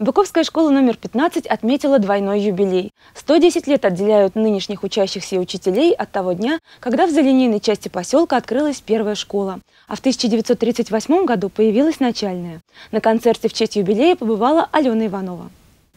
Быковская школа номер 15 отметила двойной юбилей. 110 лет отделяют нынешних учащихся и учителей от того дня, когда в залинейной части поселка открылась первая школа. А в 1938 году появилась начальная. На концерте в честь юбилея побывала Алена Иванова.